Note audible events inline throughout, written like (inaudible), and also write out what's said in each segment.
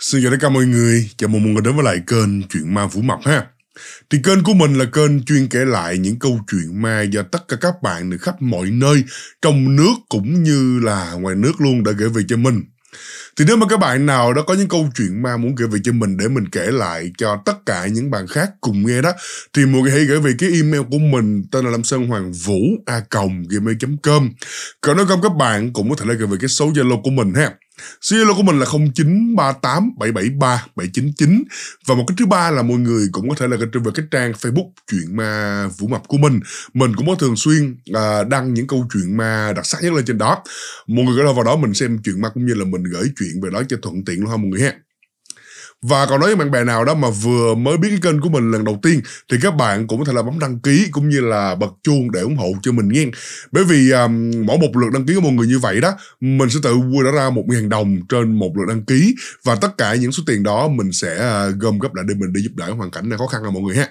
Xin chào tất cả mọi người, chào mừng mọi người đến với lại kênh Chuyện Ma Vũ Mập ha. Thì kênh của mình là kênh chuyên kể lại những câu chuyện ma do tất cả các bạn từ khắp mọi nơi, trong nước cũng như là ngoài nước luôn đã gửi về cho mình. Thì nếu mà các bạn nào đã có những câu chuyện ma muốn gửi về cho mình để mình kể lại cho tất cả những bạn khác cùng nghe đó thì mọi người hãy gửi về cái email của mình tên là Lâm Sơn Hoàng Vũ a còng gmail.com Còn nếu không các bạn cũng có thể là gửi về cái số Zalo của mình ha CLO của mình là 0938773799 và một cái thứ ba là mọi người cũng có thể là trên về cái trang Facebook chuyện ma vũ mập của mình mình cũng có thường xuyên uh, đăng những câu chuyện ma đặc sắc nhất lên trên đó mọi người có thể vào đó mình xem chuyện ma cũng như là mình gửi chuyện về đó cho thuận tiện luôn ha mọi người ha và còn nói với bạn bè nào đó mà vừa mới biết cái kênh của mình lần đầu tiên thì các bạn cũng có thể là bấm đăng ký cũng như là bật chuông để ủng hộ cho mình nghe. Bởi vì um, mỗi một lượt đăng ký của một người như vậy đó, mình sẽ tự vui đã ra một ngàn đồng trên một lượt đăng ký và tất cả những số tiền đó mình sẽ uh, gom góp lại để mình đi giúp đỡ hoàn cảnh này khó khăn là mọi người ha.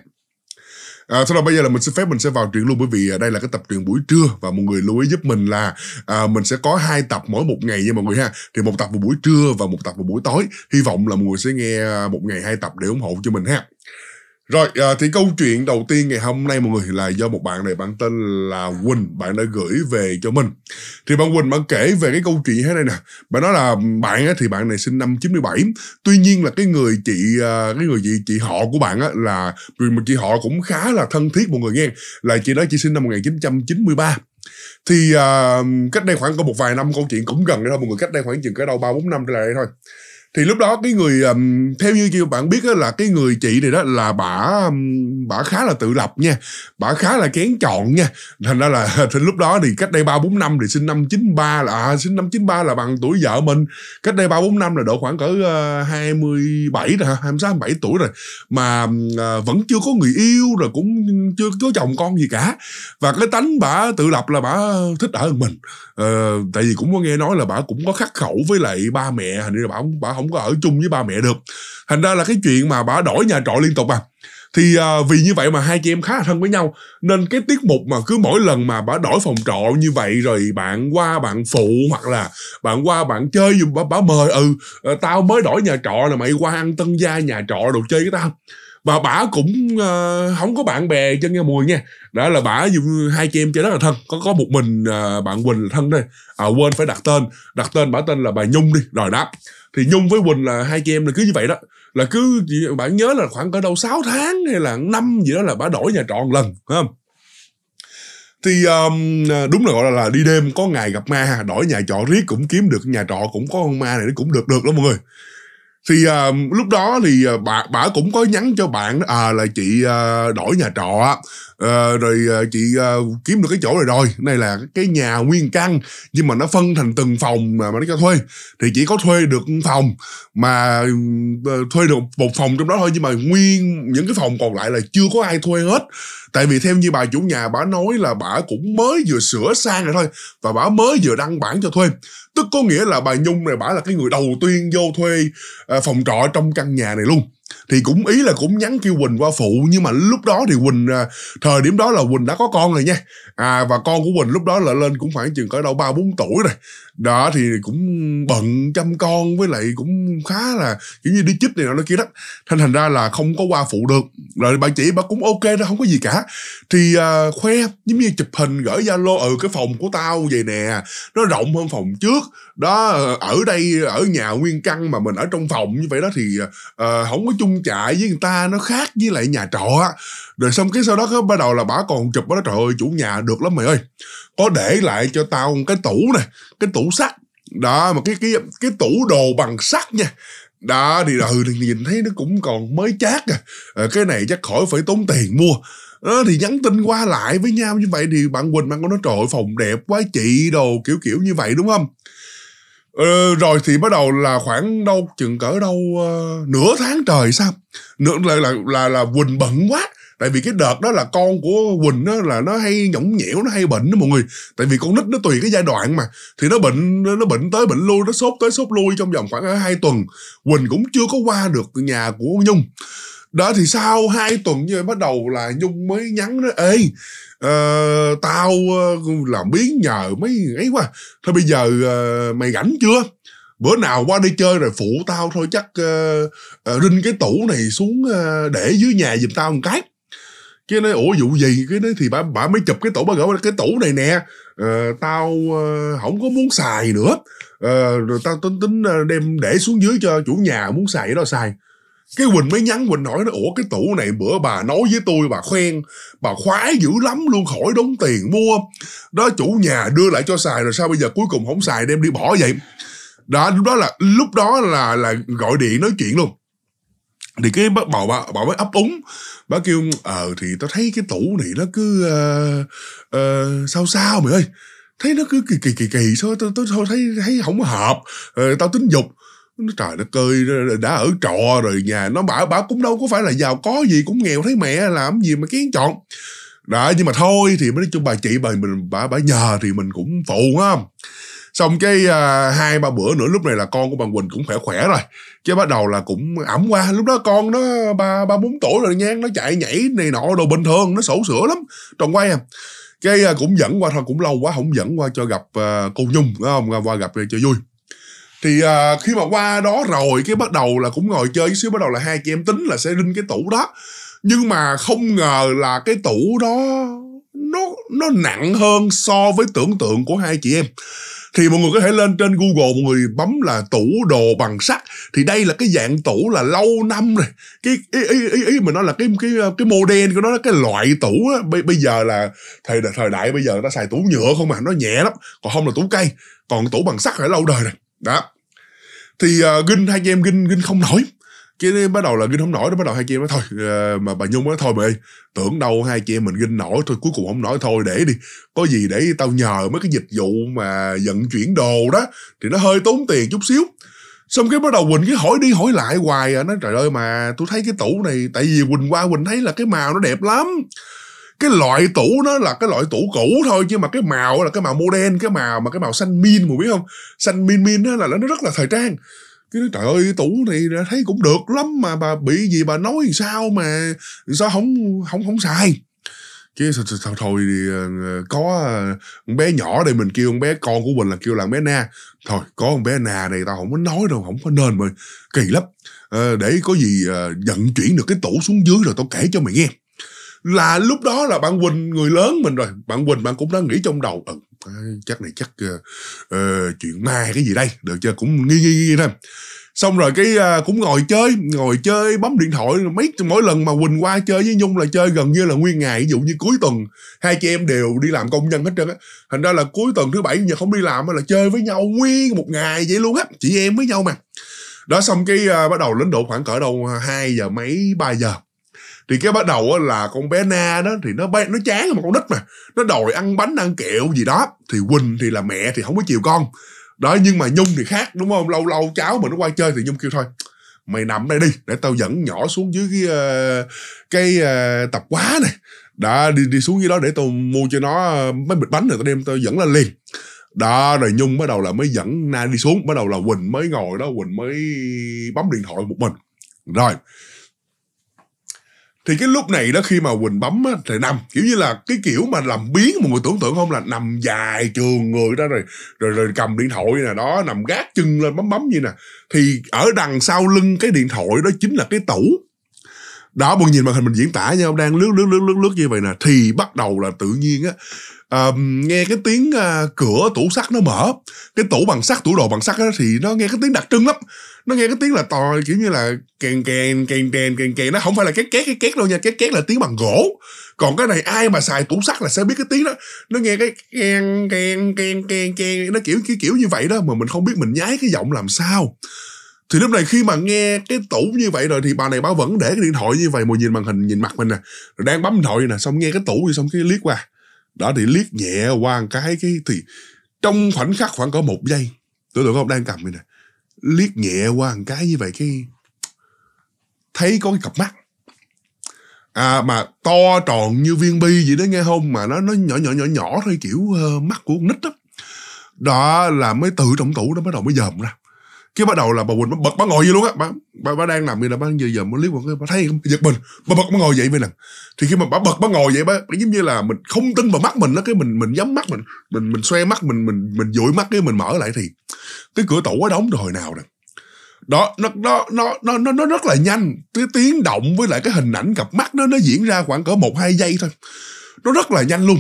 À, sau đó bây giờ là mình xin phép mình sẽ vào truyện luôn bởi vì à, đây là cái tập truyện buổi trưa và mọi người lưu ý giúp mình là à, mình sẽ có hai tập mỗi một ngày nha mọi người ha thì một tập vào buổi trưa và một tập vào buổi tối hy vọng là mọi người sẽ nghe à, một ngày hai tập để ủng hộ cho mình ha rồi à, thì câu chuyện đầu tiên ngày hôm nay mọi người là do một bạn này bạn tên là Quỳnh bạn đã gửi về cho mình. Thì bạn Quỳnh bạn kể về cái câu chuyện thế này nè. Bạn nói là bạn á, thì bạn này sinh năm 97. Tuy nhiên là cái người chị à, cái người gì chị họ của bạn á là một chị họ cũng khá là thân thiết mọi người nghe. Là chị đó chị sinh năm 1993 thì uh, cách đây khoảng có một vài năm câu chuyện cũng gần đây thôi mọi người cách đây khoảng chừng cái đầu ba bốn năm trở lại đây thôi thì lúc đó cái người um, theo như kia bạn biết là cái người chị này đó là bả um, bả khá là tự lập nha bả khá là kén chọn nha thành ra là thì (laughs) lúc đó thì cách đây ba bốn năm thì sinh năm 93 là à, sinh năm 93 là bằng tuổi vợ mình cách đây ba bốn năm là độ khoảng cỡ ờ, hai mươi bảy rồi hai mươi bảy tuổi rồi mà uh, vẫn chưa có người yêu rồi cũng chưa có chồng con gì cả và cái tánh bả tự lập là bả thích ở mình uh, tại vì cũng có nghe nói là bả cũng có khắc khẩu với lại ba mẹ hình như là bả bả không có ở chung với ba mẹ được thành ra là cái chuyện mà bà đổi nhà trọ liên tục à thì à, vì như vậy mà hai chị em khá là thân với nhau nên cái tiết mục mà cứ mỗi lần mà bà đổi phòng trọ như vậy rồi bạn qua bạn phụ hoặc là bạn qua bạn chơi giùm bà, bà mời ừ ờ, tao mới đổi nhà trọ là mày qua ăn tân gia nhà trọ đồ chơi cái tao và bả cũng uh, không có bạn bè chân nha mùi nha đó là bả dùng hai chị em chơi rất là thân có có một mình uh, bạn quỳnh là thân đây à, quên phải đặt tên đặt tên bả tên là bà nhung đi rồi đó thì nhung với quỳnh là hai chị em là cứ như vậy đó là cứ bạn nhớ là khoảng cỡ đâu 6 tháng hay là năm gì đó là bả đổi nhà trọ một lần phải không thì um, đúng là gọi là, là đi đêm có ngày gặp ma đổi nhà trọ riết cũng kiếm được nhà trọ cũng có con ma này nó cũng được được lắm mọi người thì à, lúc đó thì à, bà bà cũng có nhắn cho bạn à là chị à, đổi nhà trọ à, rồi à, chị à, kiếm được cái chỗ này rồi này là cái nhà nguyên căn nhưng mà nó phân thành từng phòng mà, mà nó cho thuê thì chỉ có thuê được phòng mà thuê được một phòng trong đó thôi nhưng mà nguyên những cái phòng còn lại là chưa có ai thuê hết tại vì theo như bà chủ nhà bà nói là bà cũng mới vừa sửa sang rồi thôi và bà mới vừa đăng bản cho thuê tức có nghĩa là bà nhung này bà là cái người đầu tiên vô thuê phòng trọ trong căn nhà này luôn thì cũng ý là cũng nhắn kêu quỳnh qua phụ nhưng mà lúc đó thì quỳnh à, thời điểm đó là quỳnh đã có con rồi nha à và con của quỳnh lúc đó là lên cũng khoảng chừng cỡ đâu ba bốn tuổi rồi đó thì cũng bận chăm con với lại cũng khá là kiểu như đi chích này nó kia đó thành thành ra là không có qua phụ được rồi bạn chị bà cũng ok đó không có gì cả thì uh, khoe giống như chụp hình gửi zalo ừ cái phòng của tao vậy nè nó rộng hơn phòng trước đó ờ, ở đây ở nhà nguyên căn mà mình ở trong phòng như vậy đó thì uh, không có chung trại với người ta nó khác với lại nhà trọ rồi xong cái sau đó cái bắt đầu là bà còn chụp đó trời ơi chủ nhà được lắm mày ơi có để lại cho tao một cái tủ này cái tủ sắt đó mà cái cái cái tủ đồ bằng sắt nha đó thì ừ thì nhìn thấy nó cũng còn mới chát à. à cái này chắc khỏi phải tốn tiền mua đó thì nhắn tin qua lại với nhau như vậy thì bạn quỳnh bạn có nói trời ơi, phòng đẹp quá chị đồ kiểu kiểu như vậy đúng không Ờ, rồi thì bắt đầu là khoảng đâu chừng cỡ đâu uh, nửa tháng trời sao nửa là là là, là quỳnh bận quá tại vì cái đợt đó là con của quỳnh đó là nó hay nhõng nhẽo nó hay bệnh đó mọi người tại vì con nít nó tùy cái giai đoạn mà thì nó bệnh nó bệnh tới bệnh lui nó sốt tới sốt lui trong vòng khoảng hai tuần quỳnh cũng chưa có qua được nhà của nhung đó thì sau hai tuần như vậy bắt đầu là nhung mới nhắn đó, ê uh, tao ờ, làm biến nhờ mấy ấy quá thôi bây giờ uh, mày rảnh chưa bữa nào qua đi chơi rồi phụ tao thôi chắc uh, uh, rinh cái tủ này xuống uh, để dưới nhà giùm tao một cái cái nói ủa vụ gì cái nói thì bà bà mới chụp cái tủ bà gỡ cái tủ này nè uh, tao uh, không có muốn xài nữa uh, rồi tao tính tính đem để xuống dưới cho chủ nhà muốn xài đó xài cái quỳnh mới nhắn quỳnh hỏi nó ủa cái tủ này bữa bà nói với tôi bà khen bà khoái dữ lắm luôn khỏi đống tiền mua đó chủ nhà đưa lại cho xài rồi sao bây giờ cuối cùng không xài đem đi bỏ vậy đó lúc đó là lúc đó là là gọi điện nói chuyện luôn thì cái bà bà, bà mới ấp úng bà kêu ờ thì tao thấy cái tủ này nó cứ uh, uh, sao sao mày ơi thấy nó cứ kỳ kỳ kỳ kỳ sao tao tao thấy thấy không hợp ờ, tao tính dục nó trời nó cười đã ở trọ rồi nhà nó bảo bảo cũng đâu có phải là giàu có gì cũng nghèo thấy mẹ làm gì mà kiến chọn đó nhưng mà thôi thì mới nói chung bà chị bà mình bà bà nhờ thì mình cũng phụ á xong cái à, hai ba bữa nữa lúc này là con của bà quỳnh cũng khỏe khỏe rồi chứ bắt đầu là cũng ẩm qua lúc đó con nó ba ba bốn tuổi rồi nha nó chạy nhảy này nọ đồ bình thường nó sổ sữa lắm tròn quay à cái à, cũng dẫn qua thôi cũng lâu quá không dẫn qua cho gặp à, cô nhung phải không qua gặp cho vui thì à, khi mà qua đó rồi cái bắt đầu là cũng ngồi chơi xíu bắt đầu là hai chị em tính là sẽ rinh cái tủ đó nhưng mà không ngờ là cái tủ đó nó nó nặng hơn so với tưởng tượng của hai chị em thì mọi người có thể lên trên Google mọi người bấm là tủ đồ bằng sắt thì đây là cái dạng tủ là lâu năm rồi cái ý ý ý, ý mình nói là cái cái cái mô đen của nó cái loại tủ á bây, bây giờ là thời thời đại bây giờ người ta xài tủ nhựa không mà nó nhẹ lắm còn không là tủ cây còn tủ bằng sắt phải lâu đời rồi đó thì uh, ginh hai chị em ginh ginh không nổi cái bắt đầu là ginh không nổi đó bắt đầu hai chị em nói thôi uh, mà bà nhung nói thôi mày tưởng đâu hai chị em mình ginh nổi thôi cuối cùng không nổi thôi để đi có gì để tao nhờ mấy cái dịch vụ mà vận chuyển đồ đó thì nó hơi tốn tiền chút xíu xong cái bắt đầu quỳnh cái hỏi đi hỏi lại hoài à nó trời ơi mà tôi thấy cái tủ này tại vì quỳnh qua quỳnh thấy là cái màu nó đẹp lắm cái loại tủ nó là cái loại tủ cũ thôi chứ mà cái màu là cái màu modern cái màu mà cái màu xanh min mà biết không xanh min min đó là nó rất là thời trang cái nói, trời ơi cái tủ này thấy cũng được lắm mà bà bị gì bà nói sao mà sao không không không xài chứ thôi, thôi, thôi thì ờ, có con ờ, bé nhỏ đây mình kêu con bé con của mình là kêu là bé na thôi có con bé na này tao không có nói đâu không có nên mà kỳ lắm à, để có gì à, vận chuyển được cái tủ xuống dưới rồi tao kể cho mày nghe là lúc đó là bạn Quỳnh người lớn mình rồi bạn Quỳnh bạn cũng đã nghĩ trong đầu ừ, à, chắc này chắc uh, uh, chuyện ma cái gì đây được chưa cũng nghi nghi nghi thôi xong rồi cái uh, cũng ngồi chơi ngồi chơi bấm điện thoại mấy mỗi lần mà quỳnh qua chơi với nhung là chơi gần như là nguyên ngày ví dụ như cuối tuần hai chị em đều đi làm công nhân hết trơn á thành ra là cuối tuần thứ bảy giờ không đi làm mà là chơi với nhau nguyên một ngày vậy luôn á chị em với nhau mà đó xong cái uh, bắt đầu đến độ khoảng cỡ đâu hai giờ mấy ba giờ thì cái bắt đầu là con bé na đó thì nó nó chán mà con nít mà nó đòi ăn bánh ăn kẹo gì đó thì quỳnh thì là mẹ thì không có chiều con đó nhưng mà nhung thì khác đúng không lâu lâu cháu mà nó qua chơi thì nhung kêu thôi mày nằm đây đi để tao dẫn nhỏ xuống dưới cái ờ, cái, cái tập quá này đã đi đi xuống dưới đó để tao mua cho nó ờ, mấy bịch bánh rồi tao đem tao dẫn lên liền đó rồi nhung bắt đầu là mới dẫn na đi xuống bắt đầu là quỳnh mới ngồi đó quỳnh mới bấm điện thoại một mình rồi thì cái lúc này đó khi mà quỳnh bấm á thì nằm kiểu như là cái kiểu mà làm biến mọi người tưởng tượng không là nằm dài trường người ra rồi rồi rồi cầm điện thoại nè đó nằm gác chân lên bấm bấm như nè thì ở đằng sau lưng cái điện thoại đó chính là cái tủ đó buồn nhìn màn hình mình diễn tả nha ông đang lướt lướt lướt lướt lướt như vậy nè thì bắt đầu là tự nhiên á uh, nghe cái tiếng uh, cửa tủ sắt nó mở cái tủ bằng sắt tủ đồ bằng sắt á thì nó nghe cái tiếng đặc trưng lắm nó nghe cái tiếng là to kiểu như là kèn kèn kèn kèn kèn kèn nó không phải là két két cái két đâu nha két két là tiếng bằng gỗ còn cái này ai mà xài tủ sắt là sẽ biết cái tiếng đó nó nghe cái kèn kèn kèn kèn kèn nó kiểu kiểu kiểu như vậy đó mà mình không biết mình nhái cái giọng làm sao thì lúc này khi mà nghe cái tủ như vậy rồi thì bà này bà vẫn để cái điện thoại như vậy mà nhìn màn hình nhìn mặt mình nè rồi đang bấm điện thoại nè xong nghe cái tủ rồi xong cái liếc qua đó thì liếc nhẹ qua một cái cái thì trong khoảnh khắc khoảng có một giây tưởng tượng ông đang cầm như này liếc nhẹ qua một cái như vậy cái thấy có cái cặp mắt à mà to tròn như viên bi vậy đó nghe không mà nó nó nhỏ nhỏ nhỏ nhỏ thôi kiểu uh, mắt của con nít đó đó là mới tự trong tủ nó bắt đầu mới dòm ra cái bắt đầu là bà quỳnh bật bà ngồi vậy luôn á bà, bà, bà đang nằm như là bà giờ giờ mới liếc vào cái bà thấy giật mình bà bật bà ngồi vậy vậy nè thì khi mà bà bật bà ngồi vậy bà, bà giống như là mình không tin vào mắt mình đó cái mình mình nhắm mắt mình mình mình xoe mắt mình mình mình dụi mắt cái mình mở lại thì cái cửa tủ nó đóng rồi hồi nào nè đó nó nó nó nó nó nó rất là nhanh cái tiếng động với lại cái hình ảnh cặp mắt nó nó diễn ra khoảng cỡ một hai giây thôi nó rất là nhanh luôn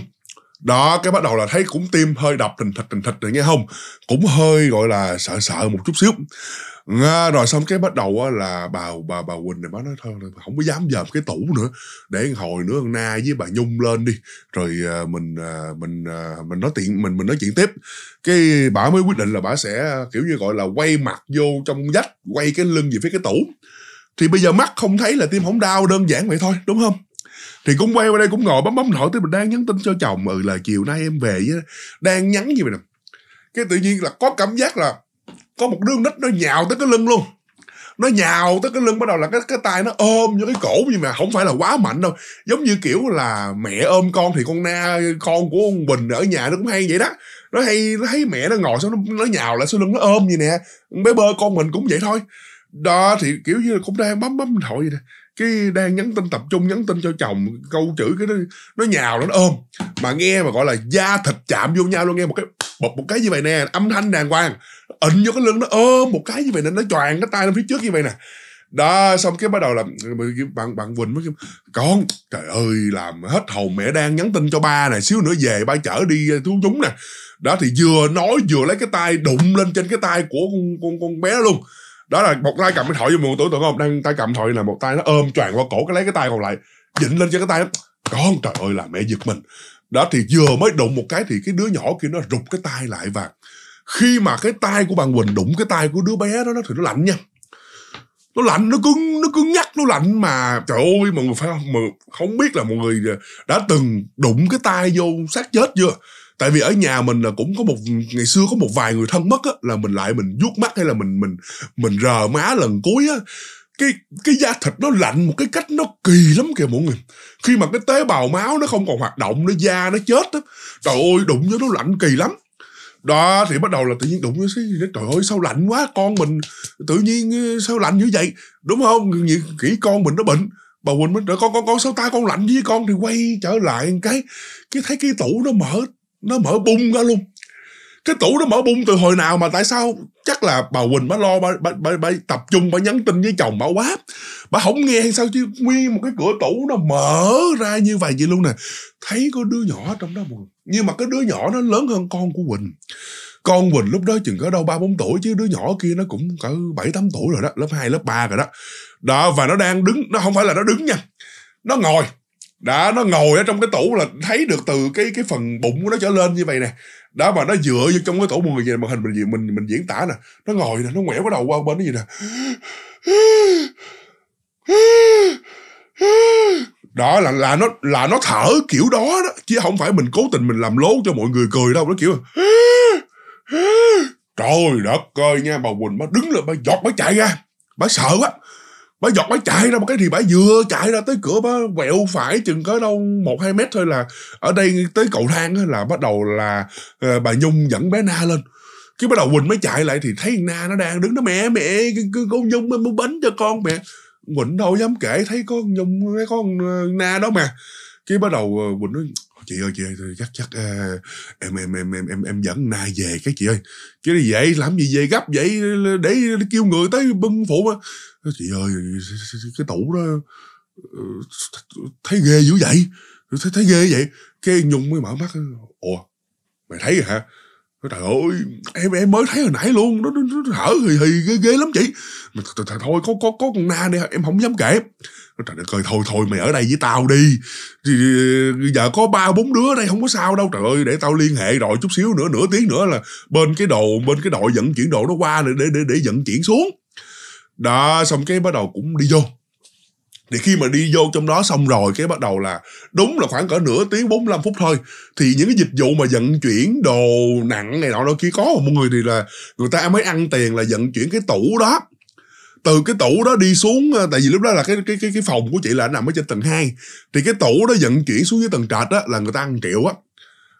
đó cái bắt đầu là thấy cũng tim hơi đập tình thịch tình thịch rồi nghe không cũng hơi gọi là sợ sợ một chút xíu à, rồi xong cái bắt đầu là bà bà bà quỳnh này bà nói thôi không có dám dòm cái tủ nữa để hồi nữa con na với bà nhung lên đi rồi à, mình à, mình à, mình nói chuyện mình mình nói chuyện tiếp cái bà mới quyết định là bà sẽ kiểu như gọi là quay mặt vô trong vách quay cái lưng về phía cái tủ thì bây giờ mắt không thấy là tim không đau đơn giản vậy thôi đúng không thì cũng quay qua đây cũng ngồi bấm bấm hỏi tôi mình đang nhắn tin cho chồng ừ là chiều nay em về với đang nhắn gì vậy nè cái tự nhiên là có cảm giác là có một đứa nít nó nhào tới cái lưng luôn nó nhào tới cái lưng bắt đầu là cái cái tay nó ôm vô cái cổ nhưng mà không phải là quá mạnh đâu giống như kiểu là mẹ ôm con thì con na con của ông bình ở nhà nó cũng hay vậy đó nó hay nó thấy mẹ nó ngồi xong nó, nó nhào lại sau lưng nó ôm vậy nè bé bơ con mình cũng vậy thôi đó thì kiểu như là cũng đang bấm bấm điện thoại vậy nè cái đang nhắn tin tập trung nhắn tin cho chồng câu chữ cái nó nó nhào nó, ôm mà nghe mà gọi là da thịt chạm vô nhau luôn nghe một cái bột một cái như vậy nè âm thanh đàng hoàng ịn vô cái lưng nó ôm một cái như vậy nè nó choàng cái tay lên phía trước như vậy nè đó xong cái bắt đầu là ừ, bạn bạn quỳnh mới con trời ơi làm hết hồn mẹ đang nhắn tin cho ba này xíu nữa về ba chở đi ờ, thú chúng nè đó thì vừa nói vừa lấy cái tay đụng lên trên cái tay của con con con bé đó luôn đó là một tay cầm cái thỏi vô mười tuổi tưởng không đang tay cầm thỏi là một tay nó ôm choàng qua cổ cái lấy cái tay còn lại dịnh lên cho cái tay con trời ơi là mẹ giật mình đó thì vừa mới đụng một cái thì cái đứa nhỏ kia nó rụt cái tay lại và khi mà cái tay của bạn Quỳnh đụng cái tay của đứa bé đó, đó thì nó lạnh nha nó lạnh nó cứng nó cứng nhắc nó lạnh mà trời ơi mọi người phải không mà không biết là mọi người đã từng đụng cái tay vô xác chết chưa tại vì ở nhà mình là cũng có một ngày xưa có một vài người thân mất á là mình lại mình vuốt mắt hay là mình mình mình rờ má lần cuối á cái cái da thịt nó lạnh một cái cách nó kỳ lắm kìa mọi người khi mà cái tế bào máu nó không còn hoạt động nó da nó chết á trời ơi đụng vô nó lạnh kỳ lắm đó thì bắt đầu là tự nhiên đụng cái gì trời ơi sao lạnh quá con mình tự nhiên sao lạnh như vậy đúng không nghĩ con mình nó bệnh bà quỳnh mới trời con con con sao ta con lạnh với con thì quay trở lại cái cái thấy cái tủ nó mở nó mở bung ra luôn cái tủ nó mở bung từ hồi nào mà tại sao chắc là bà quỳnh bà lo bà, bà, bà, bà tập trung bà nhắn tin với chồng bà quá bà không nghe hay sao chứ nguyên một cái cửa tủ nó mở ra như vậy vậy luôn nè thấy có đứa nhỏ trong đó buồn nhưng mà cái đứa nhỏ nó lớn hơn con của quỳnh con quỳnh lúc đó chừng có đâu ba bốn tuổi chứ đứa nhỏ kia nó cũng cỡ bảy tám tuổi rồi đó lớp 2, lớp 3 rồi đó đó và nó đang đứng nó không phải là nó đứng nha nó ngồi đã nó ngồi ở trong cái tủ là thấy được từ cái cái phần bụng của nó trở lên như vậy nè đó mà nó dựa vô trong cái tủ mọi người về màn hình mình mình mình, mình diễn tả nè nó ngồi nè nó ngoẻo cái đầu qua bên cái gì nè đó là là nó là nó thở kiểu đó đó chứ không phải mình cố tình mình làm lố cho mọi người cười đâu nó kiểu trời đất ơi nha bà quỳnh bà đứng lên bà giọt bà chạy ra bà sợ quá bà giọt bà chạy ra một cái thì bà vừa chạy ra tới cửa bà quẹo phải chừng có đâu một hai mét thôi là ở đây tới cầu thang là bắt đầu là ờ, bà nhung dẫn bé na lên cái bắt đầu quỳnh mới chạy lại thì thấy na nó đang đứng nó mẹ mẹ con nhung muốn bánh cho con mẹ quỳnh đâu dám kể thấy con nhung thấy con ờ, na đó mà cái bắt đầu ờ, quỳnh nói chị ơi chị ơi chắc chắc uh, em em em em em em dẫn na về cái chị ơi cái gì vậy làm gì về gấp vậy để kêu người tới bưng phụ mà chị ơi cái tủ đó ờ, thấy ghê dữ vậy thấy, thấy ghê vậy cái nhung mới mở mắt ồ mày thấy rồi hả trời ơi em em mới thấy hồi nãy luôn nó, nó, nó hở hì hì ghê, ghê lắm chị mà th- th- thôi có có có con na đây em không dám kể nó trời ơi thôi thôi mày ở đây với tao đi thì giờ có ba bốn đứa ở đây không có sao đâu trời ơi để tao liên hệ rồi chút xíu nữa nửa tiếng nữa là bên cái đồ bên cái đội vận chuyển đồ nó qua để để để, để vận chuyển xuống đó xong cái bắt đầu cũng đi vô thì khi mà đi vô trong đó xong rồi cái bắt đầu là đúng là khoảng cỡ nửa tiếng 45 phút thôi thì những cái dịch vụ mà vận chuyển đồ nặng này nọ đôi khi có một người thì là người ta mới ăn tiền là vận chuyển cái tủ đó từ cái tủ đó đi xuống ờ, tại vì lúc đó là cái cái cái, cái phòng của chị là nằm ở trên tầng 2 thì cái tủ đó vận chuyển xuống dưới tầng trệt á là người ta ăn triệu á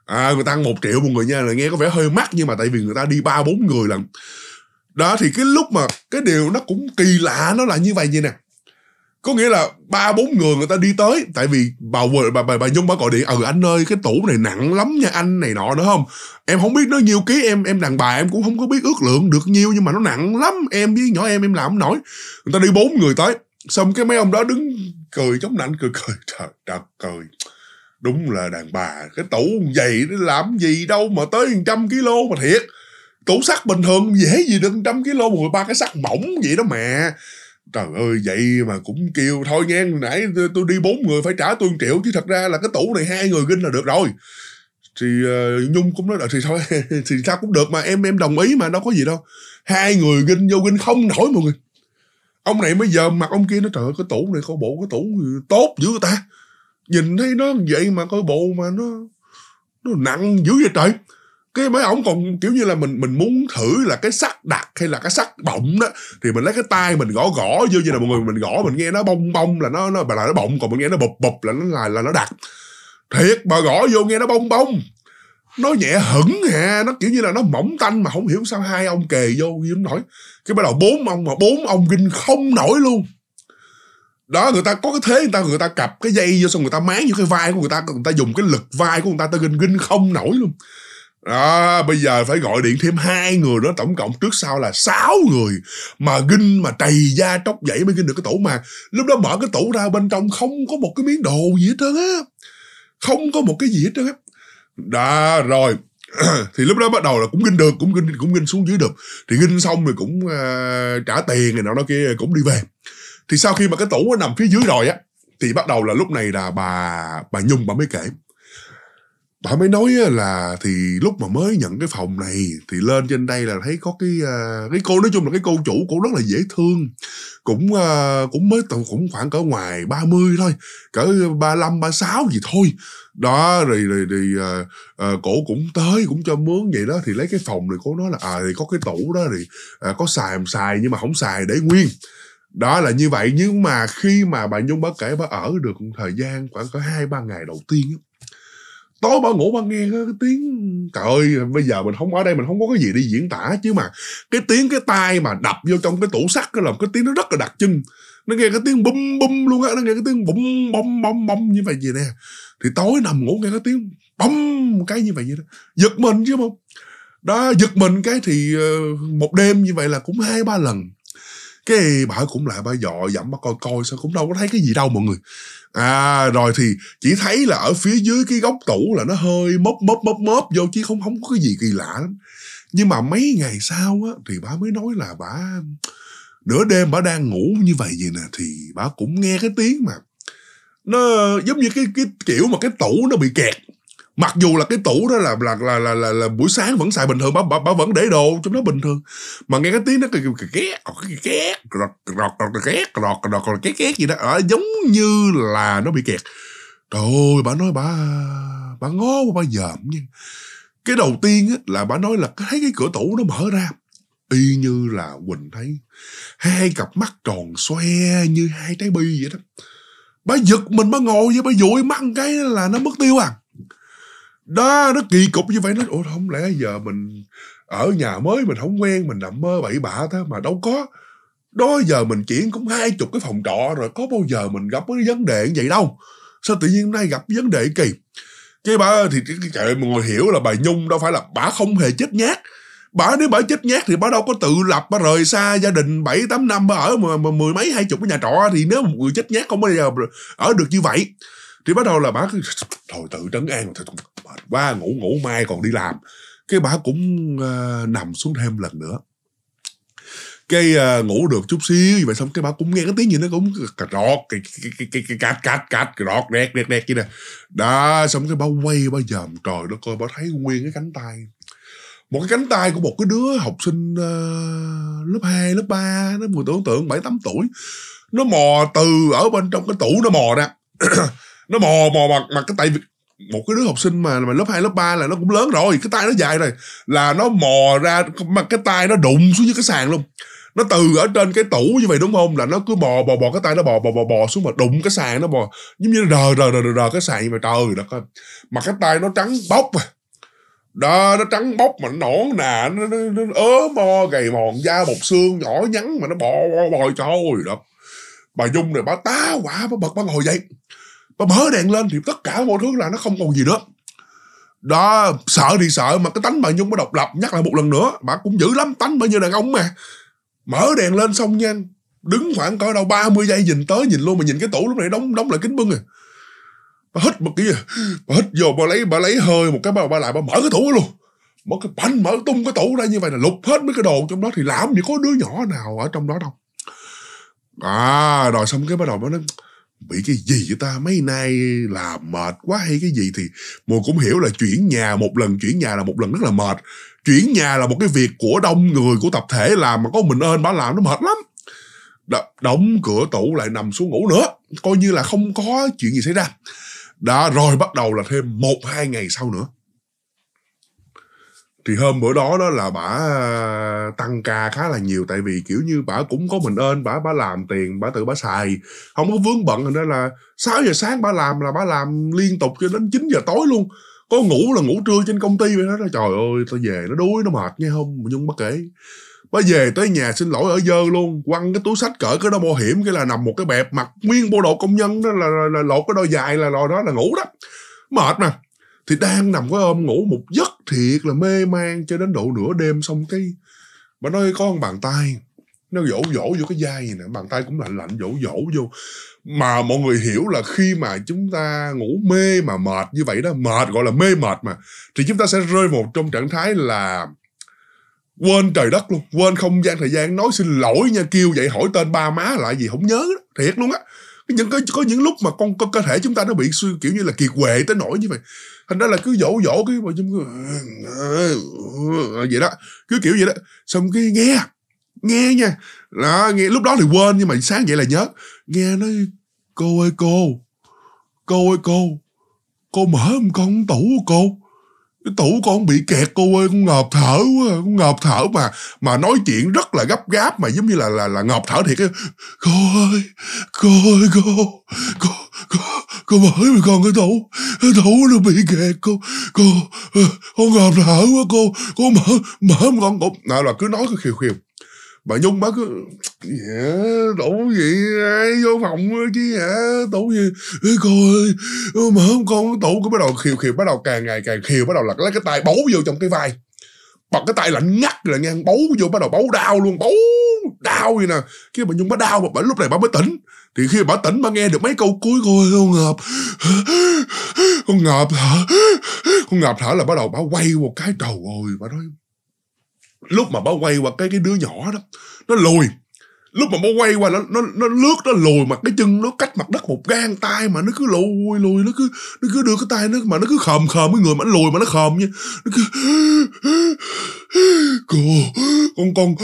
à, người ta ăn một triệu một người nha là nghe có vẻ hơi mắc nhưng mà tại vì người ta đi ba bốn người là đó thì cái lúc mà cái điều nó cũng kỳ lạ nó là như vậy như nè có nghĩa là ba bốn người người ta đi tới tại vì bà bà bà, bà nhung bà gọi điện ừ anh ơi cái tủ này nặng lắm nha anh này nọ nữa không em không biết nó nhiều ký em em đàn bà em cũng không có biết ước lượng được nhiêu nhưng mà nó nặng lắm em với nhỏ em em làm không nổi người ta đi bốn người tới xong cái mấy ông đó đứng cười chống nạnh cười cười (laughs) trời trời cười đúng là đàn bà cái tủ vậy làm gì đâu mà tới hàng trăm kg mà thiệt tủ sắt bình thường dễ gì đựng trăm kg người ba cái sắt mỏng vậy đó mẹ trời ơi vậy mà cũng kêu thôi nghe nãy tôi đi bốn người phải trả tôi triệu chứ thật ra là cái tủ này hai người ginh là được rồi thì uh, nhung cũng nói là thì thôi (laughs) thì sao cũng được mà em em đồng ý mà đâu có gì đâu hai người ginh vô ginh không nổi mọi người ông này mới giờ mặt ông kia nó trời ơi cái tủ này coi bộ cái tủ tốt dữ ta nhìn thấy nó vậy mà coi bộ mà nó nó nặng dữ vậy trời cái mấy ổng còn kiểu như là mình mình muốn thử là cái sắc đặc hay là cái sắc bọng đó thì mình lấy cái tay mình gõ gõ vô như là mọi người mình gõ mình nghe nó bong bong là nó nó là nó bọng còn mình nghe nó bụp bụp là nó là là nó đặc thiệt mà gõ vô nghe nó bong bong nó nhẹ hững hà nó kiểu như là nó mỏng tanh mà không hiểu sao hai ông kề vô gì không nổi cái bắt đầu bốn ông mà bốn ông ginh không nổi luôn đó người ta có cái thế người ta người ta cặp cái dây vô xong người ta máng vô cái vai của người ta người ta dùng cái lực vai của người ta ta ginh ginh không nổi luôn đó à, bây giờ phải gọi điện thêm hai người đó tổng cộng trước sau là sáu người mà ginh mà trầy da tróc dậy mới ginh được cái tủ mà lúc đó mở cái tủ ra bên trong không có một cái miếng đồ gì hết trơn á không có một cái gì hết trơn á đó rồi (clears throat) thì lúc đó bắt đầu là cũng ginh được cũng ginh cũng ginh xuống dưới được thì ginh xong rồi cũng uh, trả tiền này nọ đó kia cũng đi về thì sau khi mà cái tủ nó nằm phía dưới rồi á thì bắt đầu là lúc này là bà bà nhung bà mới kể bà mới nói là thì lúc mà mới nhận cái phòng này thì lên trên đây là thấy có cái ờ, cái cô nói chung là cái cô chủ cũng rất là dễ thương cũng ờ, cũng mới cũng khoảng cỡ ngoài 30 thôi cỡ 35 36 gì thôi đó rồi rồi, rồi ờ, cổ cũng tới cũng cho mướn vậy đó thì lấy cái phòng rồi cô nói là à thì có cái tủ đó thì à, có xài không xài nhưng mà không xài để nguyên đó là như vậy nhưng mà khi mà bà nhung bà kể bà ở được thời gian khoảng cỡ hai ba ngày đầu tiên tối bảo ngủ bảo nghe cái tiếng trời ơi bây giờ mình không ở đây mình không có cái gì để diễn tả chứ mà cái tiếng cái tai mà đập vô trong cái tủ sắt cái làm cái tiếng nó rất là đặc trưng nó nghe cái tiếng bum bum luôn á nó nghe cái tiếng bum bum bum bum như vậy vậy nè thì tối nằm ngủ nghe cái tiếng bum cái như vậy vậy đó giật mình chứ không đó giật mình cái thì ờ, một đêm như vậy là cũng hai ba lần cái bà cũng lại bà dọ dẫm bà coi coi sao cũng đâu có thấy cái gì đâu mọi người à rồi thì chỉ thấy là ở phía dưới cái góc tủ là nó hơi mớp mớp mớp mớp vô chứ không không có cái gì kỳ lạ lắm nhưng mà mấy ngày sau á thì bà mới nói là bà nửa đêm bà đang ngủ như vậy vậy nè thì bà cũng nghe cái tiếng mà nó giống như cái cái kiểu mà cái tủ nó bị kẹt mặc dù là cái tủ đó là là là là, là, là buổi sáng vẫn xài bình thường bà, bà, bà vẫn để đồ trong đó bình thường mà nghe cái tiếng nó kêu két ờ, két rọt rọt két rọt rọt két két gì đó ờ, giống như là nó bị kẹt trời ơi bà nói bà bà ngó bà dòm nha cái đầu tiên á, là bà nói là thấy cái cửa tủ nó mở ra y như là quỳnh thấy hai cặp mắt tròn xoe như hai trái bi vậy đó bà giật mình bà ngồi với bà dụi mắt cái là nó mất tiêu à đó nó kỳ cục như vậy nó ủa không lẽ giờ mình ở nhà mới mình không quen mình nằm mơ bậy bạ thế mà đâu có đó giờ mình chuyển cũng hai chục cái phòng trọ rồi có bao giờ mình gặp cái vấn đề như vậy đâu sao tự nhiên hôm nay gặp vấn đề kỳ cái bà thì trời mọi người hiểu là bà nhung đâu phải là bà không hề chết nhát bà nếu bà chết nhát thì bà đâu có tự lập bà rời xa gia đình bảy tám năm bà ở mà, mà mười mấy hai chục cái nhà trọ thì nếu một người chết nhát không bao giờ ở được như vậy thì bắt đầu là bà cứ thôi tự trấn an thôi mệt quá ngủ ngủ mai còn đi làm cái bà cũng uh, nằm xuống thêm lần nữa cái uh, ngủ được chút xíu vậy xong cái bà cũng nghe cái tiếng gì nó cũng cà rọt cái cái cái cái, cái cát cát cát rọt đét đét đét vậy nè đó xong cái bà quay bà dòm trời nó coi bà thấy nguyên cái cánh tay một cái cánh tay của một cái đứa học sinh uh, lớp 2, lớp 3, nó mùa tưởng tượng 7, 8 tuổi. Nó mò từ ở bên trong cái tủ nó mò ra. (clears throat) nó mò mò bằng mà, mà cái tay một cái đứa học sinh mà mà lớp 2, lớp 3 là nó cũng lớn rồi cái tay nó dài rồi là nó mò ra mà cái tay nó đụng xuống dưới cái sàn luôn nó từ ở trên cái tủ như vậy đúng không là nó cứ bò bò bò cái tay nó bò bò bò bò xuống mà đụng cái sàn nó bò giống như rờ rờ rờ rờ cái sàn như vậy trời đất ơi mà cái tay nó trắng bóc à đó nó trắng bóc mà nó nõn nà nó, nó, nó ớ mo gầy mòn da bột xương nhỏ nhắn mà nó bò bò, bò trời đất bà dung này bà tá quả bà bật bà ngồi dậy và mở đèn lên thì tất cả mọi thứ là nó không còn gì nữa đó sợ thì sợ mà cái tánh bà nhung mới độc lập nhắc lại một lần nữa bà cũng dữ lắm tánh bà như đàn ông mà mở đèn lên xong nha đứng khoảng coi đâu 30 giây nhìn tới nhìn luôn mà nhìn cái tủ lúc này đóng đóng lại kính bưng à bà hít một cái gì à? bà hít vô bà lấy bà lấy hơi một cái bà, bà lại bà mở cái tủ luôn mở cái bánh mở tung cái tủ ra như vậy là lục hết mấy cái đồ trong đó thì làm gì có đứa nhỏ nào ở trong đó đâu à rồi xong cái bắt đầu nó nói bị cái gì vậy ta mấy nay làm mệt quá hay cái gì thì mùa cũng hiểu là chuyển nhà một lần chuyển nhà là một lần rất là mệt chuyển nhà là một cái việc của đông người của tập thể làm mà có mình ơn bảo làm nó mệt lắm Đ- đóng cửa tủ lại nằm xuống ngủ nữa coi như là không có chuyện gì xảy ra đã rồi bắt đầu là thêm một hai ngày sau nữa thì hôm bữa đó đó là bà tăng ca khá là nhiều tại vì kiểu như bà cũng có mình ơn bà bà làm tiền bà tự bà xài không có vướng bận thành ra là 6 giờ sáng bà làm là bà làm liên tục cho đến 9 giờ tối luôn có ngủ là ngủ trưa trên công ty vậy đó trời ơi tao về nó đuối nó mệt nghe không nhưng bất kể bả về tới nhà xin lỗi ở dơ luôn quăng cái túi sách cỡ cái đó bảo hiểm cái là nằm một cái bẹp mặc nguyên bộ đồ công nhân đó là, là, là lột cái đôi dài là lò đó là ngủ đó mệt mà thì đang nằm cái ôm ngủ một giấc thiệt là mê man cho đến độ nửa đêm xong cái bà nói có con bàn tay nó dỗ dỗ vô cái dây này nè bàn tay cũng lạnh lạnh dỗ dỗ vô mà mọi người hiểu là khi mà chúng ta ngủ mê mà mệt như vậy đó mệt gọi là mê mệt mà thì chúng ta sẽ rơi một trong trạng thái là quên trời đất luôn quên không gian thời gian nói xin lỗi nha kêu vậy hỏi tên ba má lại gì không nhớ đó. thiệt luôn á những có, có những lúc mà con cơ thể chúng ta nó bị suy kiểu như là kiệt quệ tới nỗi như vậy thành ra là cứ dỗ dỗ cái mà chung cứ ờ, ờ, ờ, vậy đó cứ kiểu vậy đó xong cái nghe nghe nha là nghe lúc đó thì quên nhưng mà sáng vậy là nhớ nghe nói cô ơi cô cô ơi cô cô mở không con tủ cô cái tủ con bị kẹt cô ơi con ngợp thở quá con ngợp thở mà mà nói chuyện rất là gấp gáp mà giống như là là là ngợp thở thiệt cô ơi cô ơi cô cô con, con hỏi mà con cái tủ cái tủ nó bị kẹt ờ, con con con ngợp lỡ quá cô con mở mở con con nào là cứ nói cứ khiều khiều bà nhung bác cứ dạ tủ gì ai vô phòng chứ hả tủ gì Ê, cô ơi ờ, mở không con tủ cứ bắt đầu khiều khiều bắt đầu càng ngày càng khiều bắt đầu lật lấy cái tay bấu vô trong cái vai bật cái tay lạnh ngắt là nghe bấu vô bắt đầu bấu đau luôn bấu đau vậy nè kia bà nhung bắt đau mà bà lúc này bà mới tỉnh thì khi bà tỉnh bà nghe được mấy câu cuối của con ngợp con ngợp thở con ngợp thở là bắt đầu bà quay một cái trời rồi bà nói lúc mà bà quay qua cái cái đứa nhỏ đó nó lùi lúc mà nó quay qua nó nó nó lướt nó lùi mà cái chân nó cách mặt đất một gang tay mà nó cứ lùi lùi nó cứ nó cứ đưa cái tay nó mà nó cứ khòm khòm cái người mà nó lùi mà nó khòm nha nó cứ cô con con